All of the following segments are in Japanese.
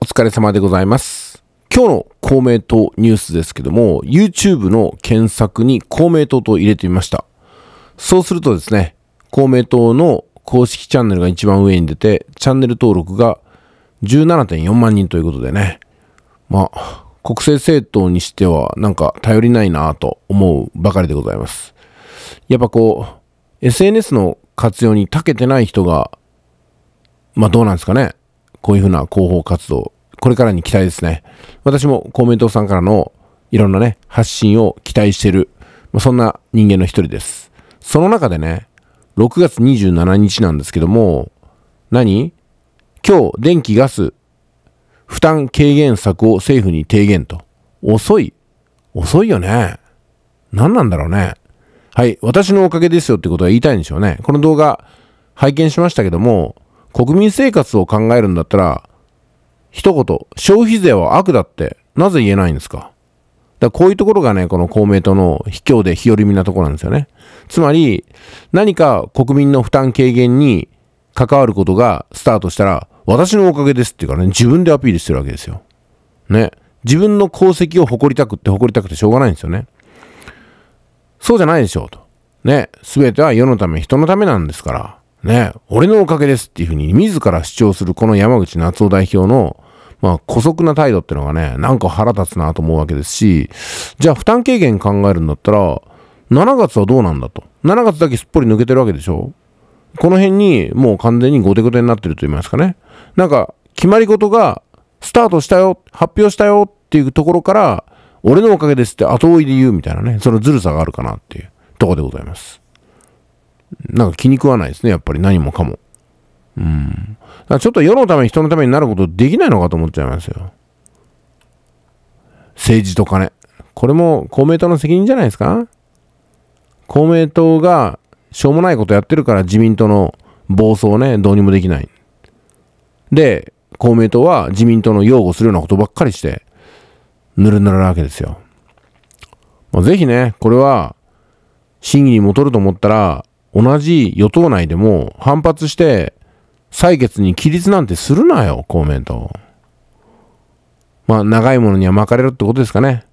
お疲れ様でございます。今日の公明党ニュースですけども、YouTube の検索に公明党と入れてみました。そうするとですね、公明党の公式チャンネルが一番上に出て、チャンネル登録が17.4万人ということでね、まあ、国政政党にしてはなんか頼りないなぁと思うばかりでございます。やっぱこう、SNS の活用に長けてない人が、まあどうなんですかね。こういうふうな広報活動、これからに期待ですね。私も公明党さんからのいろんなね、発信を期待してる、まあ、そんな人間の一人です。その中でね、6月27日なんですけども、何今日、電気、ガス、負担軽減策を政府に提言と。遅い。遅いよね。何なんだろうね。はい。私のおかげですよってことは言いたいんでしょうね。この動画、拝見しましたけども、国民生活を考えるんだったら、一言、消費税は悪だって、なぜ言えないんですかだこういうところがね、この公明党の卑怯で日和見なところなんですよね。つまり、何か国民の負担軽減に関わることがスタートしたら、私のおかげですっていうかね、自分でアピールしてるわけですよ。ね。自分の功績を誇りたくって誇りたくてしょうがないんですよね。そうじゃないでしょうと。ね。すべては世のため、人のためなんですから。ね、俺のおかげですっていうふうに自ら主張するこの山口夏夫代表の、まあ、古速な態度ってのがね、なんか腹立つなと思うわけですし、じゃあ負担軽減考えるんだったら、7月はどうなんだと。7月だけすっぽり抜けてるわけでしょこの辺にもう完全にゴテゴテになってると言いますかね。なんか、決まり事がスタートしたよ、発表したよっていうところから、俺のおかげですって後追いで言うみたいなね、そのずるさがあるかなっていうとこでございます。なんか気に食わないですね、やっぱり何もかも。うん。だからちょっと世のため、人のためになることできないのかと思っちゃいますよ。政治と金。これも公明党の責任じゃないですか公明党がしょうもないことやってるから自民党の暴走をね、どうにもできない。で、公明党は自民党の擁護するようなことばっかりして、ぬるぬるなわけですよ。まぜひね、これは、審議に戻ると思ったら、同じ与党内でも反発して採決に規律なんてするなよ、公明党。まあ、長いものには巻かれるってことですかね。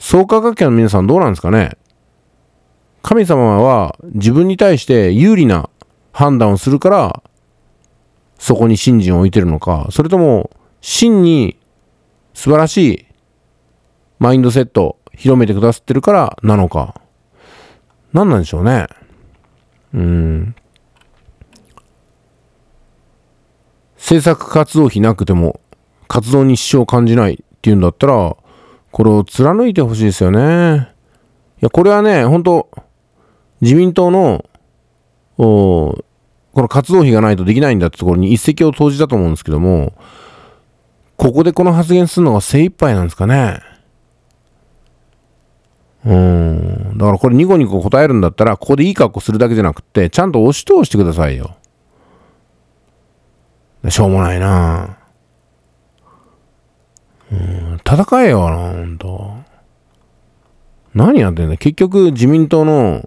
創価学家の皆さんどうなんですかね神様は自分に対して有利な判断をするから、そこに信心を置いてるのか、それとも、真に素晴らしいマインドセットを広めてくださってるからなのか、何なんでしょうね。うん。制作活動費なくても活動に支障を感じないっていうんだったら、これを貫いてほしいですよね。いや、これはね、本当自民党の、おこの活動費がないとできないんだってところに一石を投じたと思うんですけども、ここでこの発言するのが精一杯なんですかね。うん。だからこれニコニコ答えるんだったら、ここでいい格好するだけじゃなくて、ちゃんと押し通してくださいよ。しょうもないなうん、戦えよな、ほんと。何やってんだ結局自民党の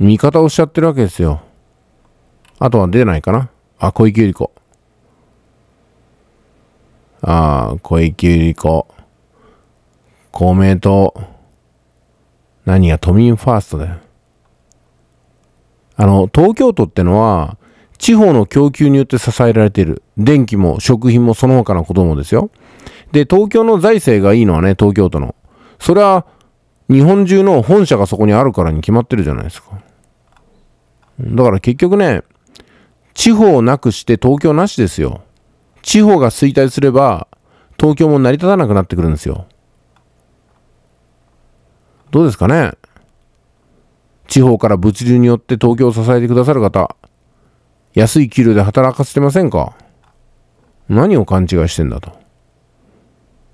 味方をしちゃってるわけですよ。あとは出ないかなあ、小池百合子。ああ、小池百合子。公明党。何が都民ファーストだよ。あの、東京都ってのは、地方の供給によって支えられている。電気も食品もその他のこともですよ。で、東京の財政がいいのはね、東京都の。それは、日本中の本社がそこにあるからに決まってるじゃないですか。だから結局ね、地方をなくして東京なしですよ。地方が衰退すれば、東京も成り立たなくなってくるんですよ。どうですかね地方から物流によって東京を支えてくださる方、安い給料で働かせてませんか何を勘違いしてんだと。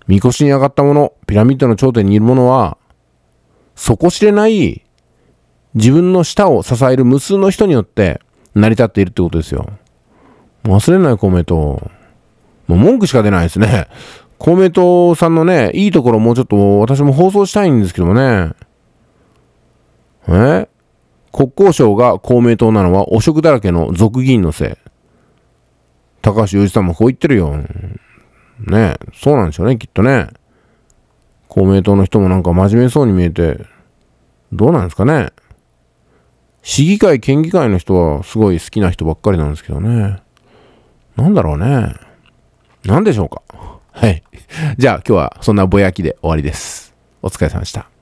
みこしに上がった者、ピラミッドの頂点にいる者は、底知れない自分の舌を支える無数の人によって成り立っているってことですよ。忘れないコメント。もう文句しか出ないですね。公明党さんのね、いいところもうちょっと私も放送したいんですけどもね。え国交省が公明党なのは汚職だらけの俗議員のせい。高橋洋一さんもこう言ってるよ。ねそうなんでしょうね、きっとね。公明党の人もなんか真面目そうに見えて、どうなんですかね。市議会、県議会の人はすごい好きな人ばっかりなんですけどね。なんだろうね。なんでしょうか。はい。じゃあ今日はそんなぼやきで終わりです。お疲れ様でした。